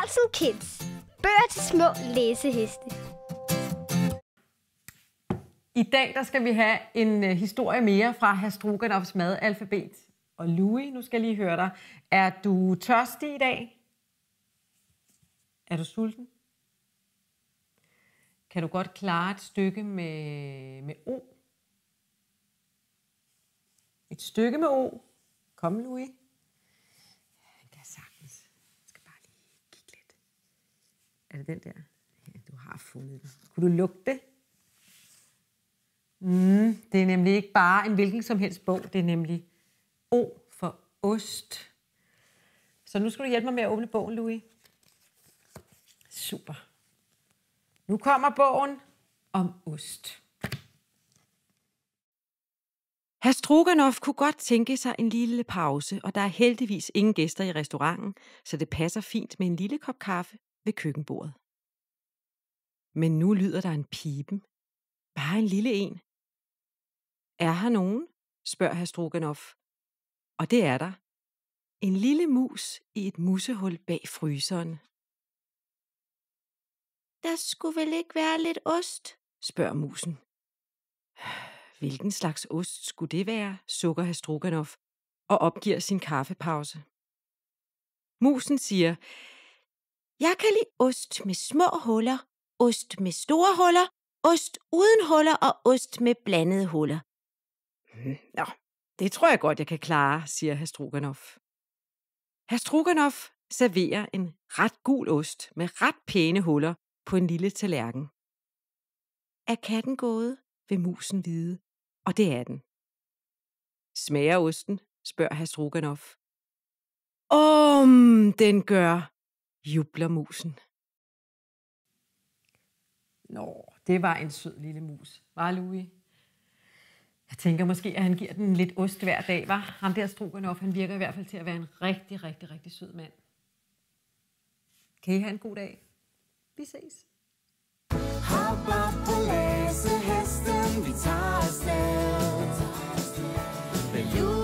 Carlsen Kids. Bøger til små læseheste. I dag der skal vi have en uh, historie mere fra Hastroganovs madalfabet. Og Louis, nu skal jeg lige høre dig. Er du tørstig i dag? Er du sulten? Kan du godt klare et stykke med, med O? Et stykke med O. Kom, Louis. det den der? Ja, du har fundet den. Kunne du lugte det? Mm, det er nemlig ikke bare en hvilken som helst bog. Det er nemlig O for ost. Så nu skal du hjælpe mig med at åbne bogen, Louis. Super. Nu kommer bogen om ost. Herr Struganov kunne godt tænke sig en lille pause, og der er heldigvis ingen gæster i restauranten, så det passer fint med en lille kop kaffe ved køkkenbordet. Men nu lyder der en pipen. Bare en lille en. Er her nogen? spørger herr Stroganoff. Og det er der. En lille mus i et musehul bag fryseren. Der skulle vel ikke være lidt ost? spørger musen. Hvilken slags ost skulle det være, sukker herr Hastroganov og opgiver sin kaffepause. Musen siger, jeg kan lide ost med små huller, ost med store huller, ost uden huller og ost med blandede huller. Hmm, nå, det tror jeg godt, jeg kan klare, siger Hastroganov. Hastroganov serverer en ret gul ost med ret pæne huller på en lille tallerken. Er katten gået, vil musen vide, og det er den. Smager osten, spørger Hastroganov. Om den gør, jubler musen. Nå, det var en sød lille mus, var Louis? Jeg tænker måske, at han giver den lidt ost hver dag, var? Ham der Stroganoff, han virker i hvert fald til at være en rigtig, rigtig, rigtig sød mand. Kan I have en god dag? Vi ses. Hop op på læsehesten, vi tager afsted. Med